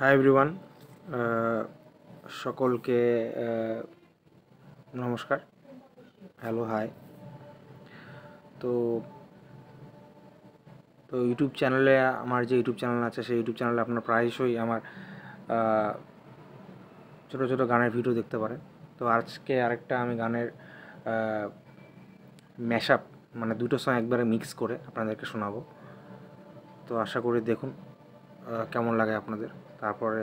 high everyone uh, সকলকে uh, নমস্কার hello hi তো তো ইউটিউব চ্যানেলে আমার যে ইউটিউব চ্যানেল আছে সেই ইউটিউব চ্যানেলে আপনার প্রায়শই আমার uh, ছোট ছোট গানের ভিডিও দেখতে পারেন তো আজকে আরেকটা আমি গানের ম্যাশ মানে দুটো সঙ্গে একবারে মিক্স করে আপনাদেরকে শোনাবো তো আশা করি দেখুন কেমন লাগে আপনাদের তারপরে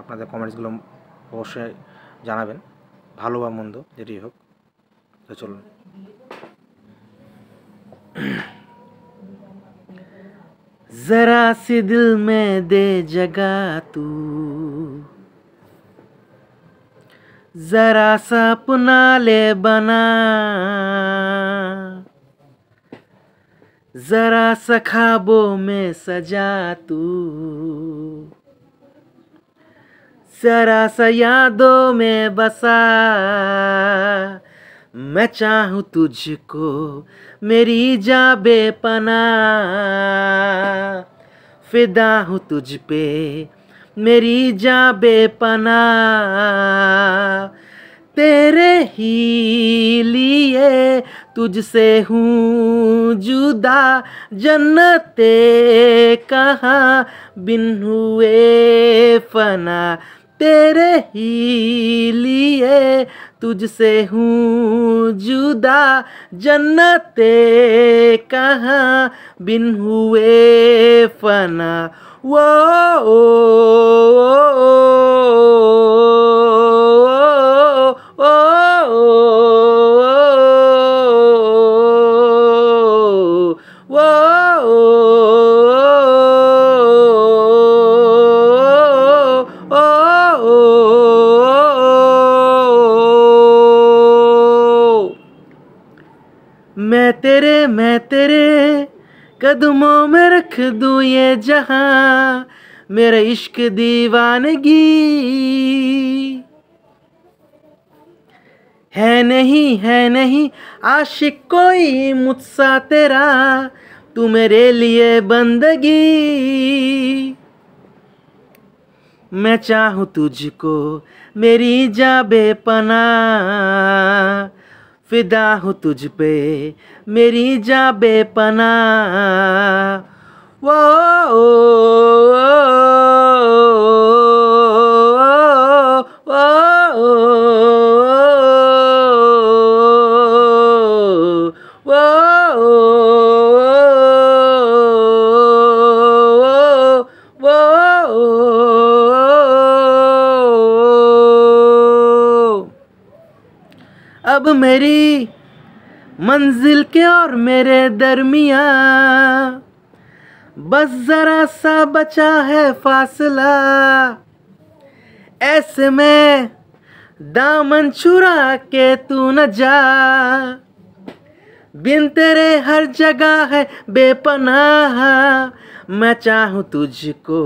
আপনাদের কমেন্টসগুলো অবশ্যই জানাবেন ভালো বা মন্দ যেটি হোক তো চলুন जरा सी दिल में दे जगा तू जरा सा अपना ले बना जरा सखाबो में सजा तू जरा सा यादों में बसा मैं चाहूँ तुझको मेरी जा बेपना फिदा हूँ तुझ पे मेरी जा बेपना तेरे ही लिए तुझसे हूँ जुदा जन्नते कहाँ बिन हुए फना तेरे ही लिए तुझसे हूँ जुदा जन्नते कहाँ बिन हुए फना वो ओ, ओ, ओ, ओ, ओ, ओ, ओ, ओ, मैं तेरे मैं तेरे कदमों में रख दू ये जहाँ मेरा इश्क दीवानगी है नहीं है नहीं आशिक कोई मुझसा तेरा तू मेरे लिए बंदगी मैं चाहूँ तुझको मेरी जा बेपना फिदा हूँ तुझ पे मेरी जा बेपना वो ओ, ओ, ओ, ओ, ओ, ओ, ओ, ओ, ओ अब मेरी मंजिल के और मेरे दरमिया बस ज़रा सा बचा है फासला ऐसे में दामन चुरा के तू न जा बिन तेरे हर जगह है बेपनाह मैं चाहूँ तुझको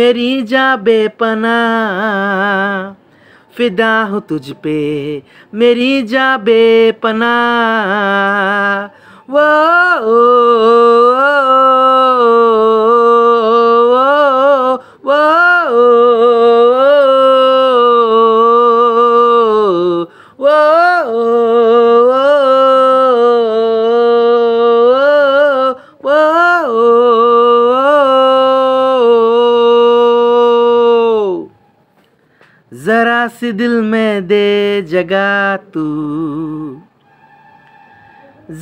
मेरी जा बेपनाह फिदा हूँ तुझ पे मेरी जा बेपना वो ओ, ओ, ओ, ओ, ओ, ओ, ओ, જરાસે દિલ મે દે જગ્યા તુ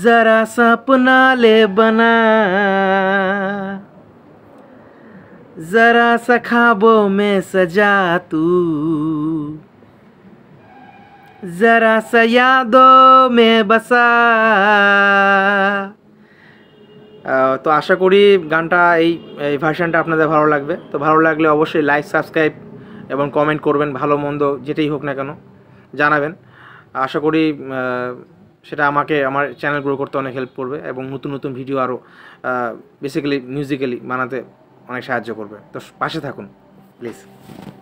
જરા સપના લે બના જરા સખાબો મે સજા તુ જરા સ યાદો મે બસા તો આશા કરી ગાનટા એ એ વર્શન ટા આપને ભરો લાગબે તો ભરો લાગલે ઓબશય લાઈક સબસ્ક્રાઇબ এবং কমেন্ট করবেন ভালো মন্দ যেটাই হোক না কেন জানাবেন আশা করি সেটা আমাকে আমার চ্যানেল গ্রো করতে অনেক হেল্প করবে এবং নতুন নতুন ভিডিও আরও বেসিক্যালি মিউজিক্যালি বানাতে অনেক সাহায্য করবে তো পাশে থাকুন প্লিজ